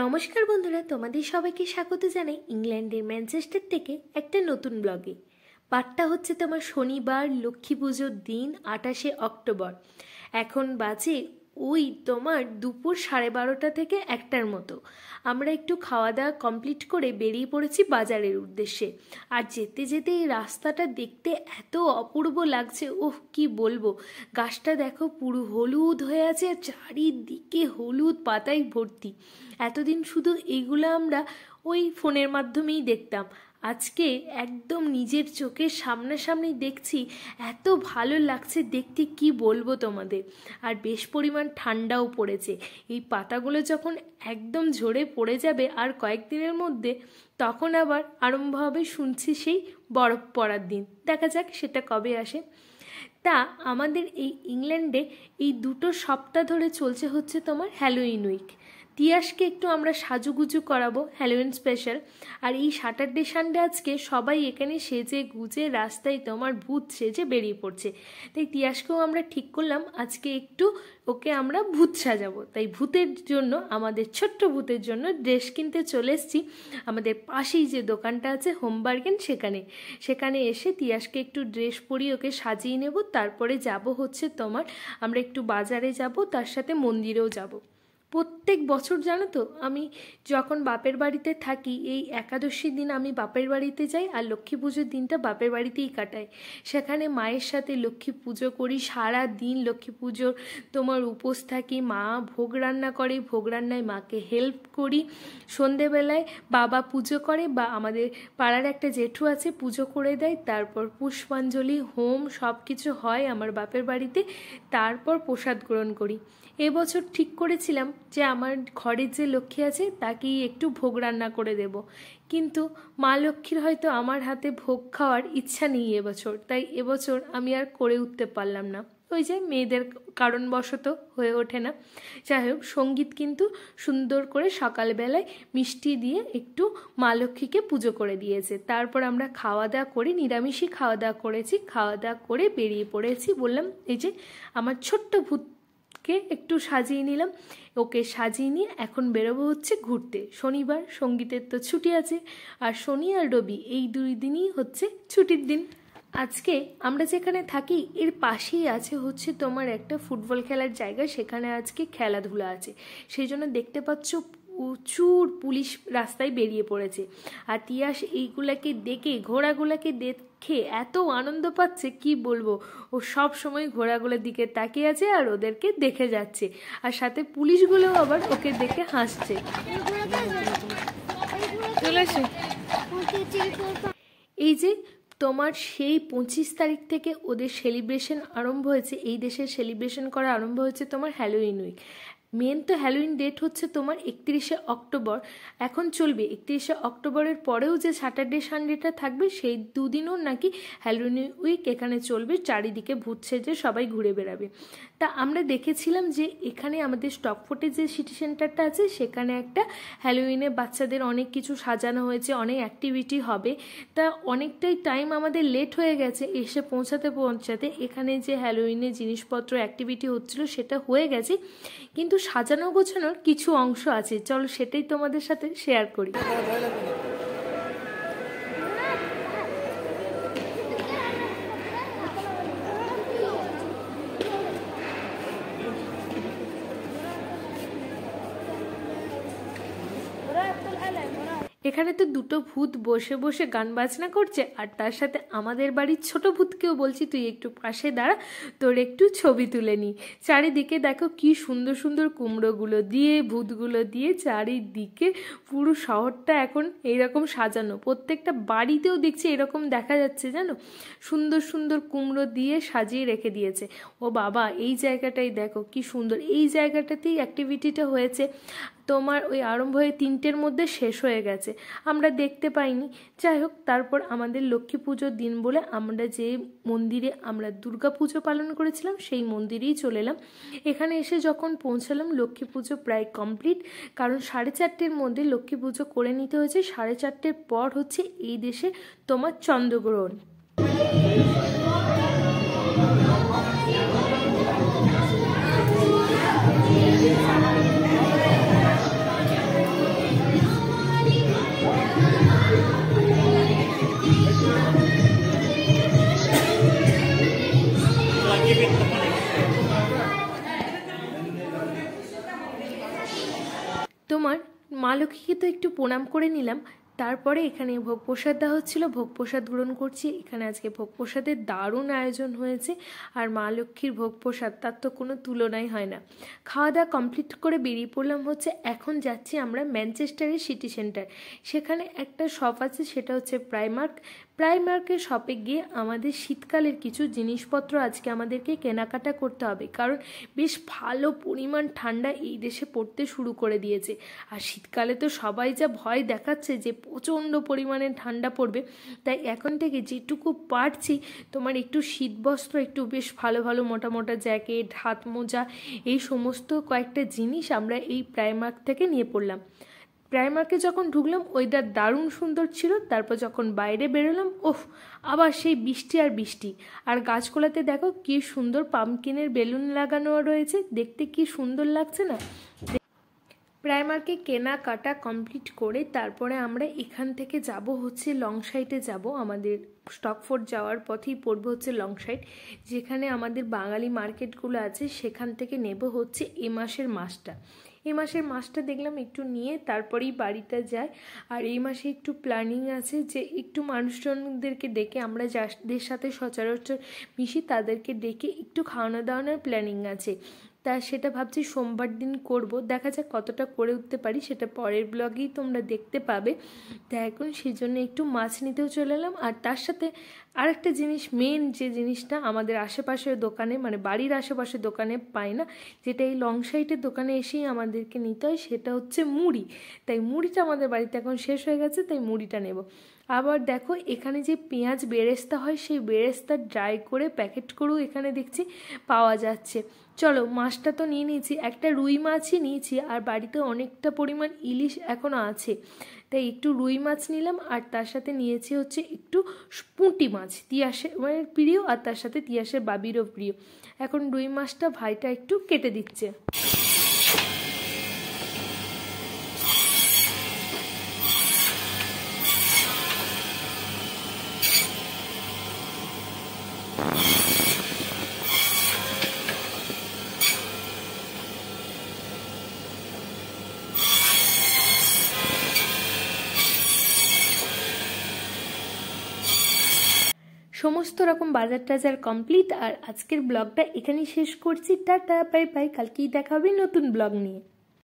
নমস্কার বন্ধুরা তোমাদের সবাইকে স্বাগত জানাই ইংল্যান্ডের ম্যানচেস্টার থেকে একটা নতুন ব্লগে পাঠটা হচ্ছে তোমার শনিবার লক্ষ্মী পুজোর দিন আটাশে অক্টোবর এখন বাজে ওই তোমার দুপুর সাড়ে বারোটা থেকে একটার মতো আমরা একটু খাওয়া দাওয়া কমপ্লিট করে বেরিয়ে পড়েছি বাজারের উদ্দেশ্যে আর যেতে যেতে এই রাস্তাটা দেখতে এত অপূর্ব লাগছে ওহ কি বলবো গাছটা দেখো পুরো হলুদ হয়ে আছে আর চারিদিকে হলুদ পাতায় ভর্তি এতদিন শুধু এগুলো আমরা ওই ফোনের মাধ্যমেই দেখতাম আজকে একদম নিজের চোখের সামনাসামনি দেখছি এত ভালো লাগছে দেখতে কি বলবো তোমাদের আর বেশ পরিমাণ ঠান্ডাও পড়েছে এই পাতাগুলো যখন একদম ঝরে পড়ে যাবে আর কয়েকদিনের মধ্যে তখন আবার আরম্ভ হবে শুনছি সেই বরফ পড়ার দিন দেখা যাক সেটা কবে আসে তা আমাদের এই ইংল্যান্ডে এই দুটো সপ্তাহ ধরে চলছে হচ্ছে তোমার হ্যালোইন উইক তিয়াসকে একটু আমরা সাজুগুজু করাবো হ্যালোইন স্পেশাল আর এই স্যাটারডে সানডে আজকে সবাই এখানে সেজে গুজে রাস্তায় তোমার ভূত সেজে বেরিয়ে পড়ছে তাই তিয়াসকেও আমরা ঠিক করলাম আজকে একটু ওকে আমরা ভূত সাজাবো তাই ভূতের জন্য আমাদের ছোট্ট ভূতের জন্য ড্রেস কিনতে চলে এসেছি আমাদের পাশেই যে দোকানটা আছে হোম বার্গেন সেখানে সেখানে এসে তিয়াসকে একটু ড্রেস পরিয়ে ওকে সাজিয়ে নেব তারপরে যাব হচ্ছে তোমার আমরা একটু বাজারে যাব তার সাথে মন্দিরেও যাবো প্রত্যেক বছর জানো তো আমি যখন বাপের বাড়িতে থাকি এই একাদশীর দিন আমি বাপের বাড়িতে যাই আর লক্ষ্মী পুজোর দিনটা বাপের বাড়িতেই কাটাই সেখানে মায়ের সাথে লক্ষ্মী পুজো করি সারা দিন লক্ষ্মী পুজোর তোমার উপোস থাকি মা ভোগ রান্না করে ভোগ রান্নায় মাকে হেল্প করি সন্ধেবেলায় বাবা পুজো করে বা আমাদের পাড়ার একটা জেঠু আছে পুজো করে দেয় তারপর পুষ্পাঞ্জলি হোম সব কিছু হয় আমার বাপের বাড়িতে তারপর প্রসাদ গ্রহণ করি এবছর ঠিক করেছিলাম যে আমার ঘরে যে লক্ষ্মী আছে তাকেই একটু ভোগ রান্না করে দেব কিন্তু মা লক্ষ্মীর হয়তো আমার হাতে ভোগ খাওয়ার ইচ্ছা নেই এবছর তাই এবছর আমি আর করে উঠতে পারলাম না ওই যে মেয়েদের কারণবশত হয়ে ওঠে না যাই হোক সঙ্গীত কিন্তু সুন্দর করে সকালবেলায় মিষ্টি দিয়ে একটু মা লক্ষ্মীকে পুজো করে দিয়েছে তারপর আমরা খাওয়া দাওয়া করে নিরামিষই খাওয়া দাওয়া করেছি খাওয়া দাওয়া করে বেরিয়ে পড়েছি বললাম এই যে আমার ছোট্ট ভূত কে একটু সাজিয়ে নিলাম ওকে সাজিয়ে নিয়ে এখন বেরোবো হচ্ছে ঘুরতে শনিবার সঙ্গীতের তো ছুটি আছে আর শনি আর রবি এই দুই দিনই হচ্ছে ছুটির দিন আজকে আমরা যেখানে থাকি এর পাশেই আছে হচ্ছে তোমার একটা ফুটবল খেলার জায়গা সেখানে আজকে খেলাধুলা আছে সেই জন্য দেখতে পাচ্ছ প্রচুর পুলিশ রাস্তায় বেরিয়ে পড়েছে আর তিয়াস এইগুলাকে দেখে ঘোড়াগুলাকে দেখে এত আনন্দ পাচ্ছে কি বলবো ও সব সময় ঘোড়াগুলোর দিকে তাকিয়ে আছে আর ওদেরকে দেখে যাচ্ছে আর সাথে পুলিশগুলোও আবার ওকে দেখে হাসছে এই যে তোমার সেই পঁচিশ তারিখ থেকে ওদের সেলিব্রেশন আরম্ভ হয়েছে এই দেশের সেলিব্রেশন করা আরম্ভ হয়েছে তোমার হ্যালোইন উইক মেন তো হ্যালোইন ডেট হচ্ছে তোমার একত্রিশে অক্টোবর এখন চলবে একত্রিশে অক্টোবরের পরেও যে স্যাটারডে সানডেটা থাকবে সেই দুদিনও নাকি হ্যালোইন উইক এখানে চলবে চারিদিকে ভূত সেজে সবাই ঘুরে বেড়াবে তা আমরা দেখেছিলাম যে এখানে আমাদের স্টকফোর্টে যে সিটি সেন্টারটা আছে সেখানে একটা হ্যালোইনে বাচ্চাদের অনেক কিছু সাজানো হয়েছে অনেক অ্যাক্টিভিটি হবে তা অনেকটাই টাইম আমাদের লেট হয়ে গেছে এসে পৌঁছাতে পৌঁছাতে এখানে যে হ্যালোইনে জিনিসপত্র অ্যাক্টিভিটি হচ্ছিল সেটা হয়ে গেছে কিন্তু সাজানো গোছানোর কিছু অংশ আছে চলো সেটাই তোমাদের সাথে শেয়ার করি এখানে তো দুটো ভূত বসে বসে গান বাজনা করছে আর তার সাথে আমাদের বাড়ির ছোট ভূতকেও বলছি তুই একটু পাশে দাঁড়া তোর একটু ছবি তুলে নি চারিদিকে দেখো কি সুন্দর সুন্দর কুমড়োগুলো দিয়ে ভূতগুলো দিয়ে চারিদিকে পুরো শহরটা এখন এইরকম সাজানো প্রত্যেকটা বাড়িতেও দেখছি এরকম দেখা যাচ্ছে জানো সুন্দর সুন্দর কুমড়ো দিয়ে সাজিয়ে রেখে দিয়েছে ও বাবা এই জায়গাটাই দেখো কি সুন্দর এই জায়গাটাতেই অ্যাক্টিভিটিটা হয়েছে তোমার ওই আরম্ভ হয়ে তিনটের মধ্যে শেষ হয়ে গেছে আমরা দেখতে পাইনি যাই হোক তারপর আমাদের লক্ষ্মী পুজোর দিন বলে আমরা যে মন্দিরে আমরা দুর্গা পুজো পালন করেছিলাম সেই মন্দিরেই চলে এলাম এখানে এসে যখন পৌঁছালাম লক্ষ্মী পুজো প্রায় কমপ্লিট কারণ সাড়ে চারটের মধ্যে লক্ষ্মী পুজো করে নিতে হয়েছে সাড়ে চারটের পর হচ্ছে এই দেশে তোমার চন্দ্রগ্রহণ তোমার মা লক্ষ্মীকে তো একটু প্রণাম করে নিলাম তারপরে এখানে ভোগ প্রসাদ দেওয়া হচ্ছিল ভোগ প্রসাদ গ্রহণ করছি এখানে আজকে ভোগ প্রসাদের দারুণ আয়োজন হয়েছে আর মা লক্ষ্মীর ভোগ প্রসাদ তার তো কোনো তুলনাই হয় না খাওয়া দাওয়া কমপ্লিট করে বেরিয়ে পড়লাম হচ্ছে এখন যাচ্ছি আমরা ম্যানচেস্টারের সিটি সেন্টার সেখানে একটা শপ আছে সেটা হচ্ছে প্রাইমার্ক প্রাইমার্কের শপে গিয়ে আমাদের শীতকালের কিছু জিনিসপত্র আজকে আমাদেরকে কেনাকাটা করতে হবে কারণ বেশ ভালো পরিমাণ ঠান্ডা এই দেশে পড়তে শুরু করে দিয়েছে আর শীতকালে তো সবাই যা ভয় দেখাচ্ছে যে প্রচণ্ড পরিমাণে ঠান্ডা পড়বে তাই এখন থেকে যেটুকু পারছি তোমার একটু শীতবস্ত্র একটু বেশ ভালো ভালো মোটা মোটা জ্যাকেট হাত মোজা এই সমস্ত কয়েকটা জিনিস আমরা এই প্রাইমার্ক থেকে নিয়ে পড়লাম প্রাইমার্কে যখন ঢুকলাম ওয়েদার দারুণ সুন্দর ছিল তারপর যখন বাইরে বেরোলাম ওফ আবার সেই বৃষ্টি আর বৃষ্টি আর গাছগুলাতে দেখো কি সুন্দর পামকিনের বেলুন লাগানো রয়েছে দেখতে কি সুন্দর লাগছে না প্রাইমার্কে কেনা কাটা কমপ্লিট করে তারপরে আমরা এখান থেকে যাব হচ্ছে লং সাইটে যাব আমাদের স্টকফোর্ড যাওয়ার পথেই পড়বে হচ্ছে লং সাইট যেখানে আমাদের বাঙালি মার্কেটগুলো আছে সেখান থেকে নেব হচ্ছে এ মাসের মাসটা এই মাসের মাসটা দেখলাম একটু নিয়ে তারপরেই বাড়িতে যায় আর এই মাসে একটু প্ল্যানিং আছে যে একটু মানুষজনদেরকে ডেকে আমরা যাদের সাথে সচরাচর মিশি তাদেরকে ডেকে একটু খাওয়ানো দাওয়ানোর প্ল্যানিং আছে তা সেটা ভাবছি সোমবার দিন করব দেখা যাক কতটা করে উঠতে পারি সেটা পরের ব্লগেই তোমরা দেখতে পাবে তা এখন সেই জন্য একটু মাছ নিতেও চলে এলাম আর তার সাথে আরেকটা জিনিস মেন যে জিনিসটা আমাদের আশেপাশের দোকানে মানে বাড়ির আশেপাশের দোকানে পাই না যেটা এই লং সাইটের দোকানে এসেই আমাদেরকে নিতে হয় সেটা হচ্ছে মুড়ি তাই মুড়িটা আমাদের বাড়িতে এখন শেষ হয়ে গেছে তাই মুড়িটা নেব আবার দেখো এখানে যে পেঁয়াজ বেরেস্তা হয় সেই বেরেস্তা ড্রাই করে প্যাকেট করেও এখানে দেখছি পাওয়া যাচ্ছে চলো মাছটা তো নিয়ে নিয়েছি একটা রুই মাছই নিয়েছি আর বাড়িতে অনেকটা পরিমাণ ইলিশ এখনও আছে তাই একটু রুই মাছ নিলাম আর তার সাথে নিয়েছি হচ্ছে একটু পুঁটি মাছ তিয়াসের মানে প্রিয় আর তার সাথে তিয়াসের বাবিরও প্রিয় এখন রুই মাছটা ভাইটা একটু কেটে দিচ্ছে সমস্ত রকম বাজার টাজার কমপ্লিট আর আজকের ব্লগটা এখানেই শেষ করছি টাটা বাই বাই কালকেই দেখা হবে নতুন ব্লগ নিয়ে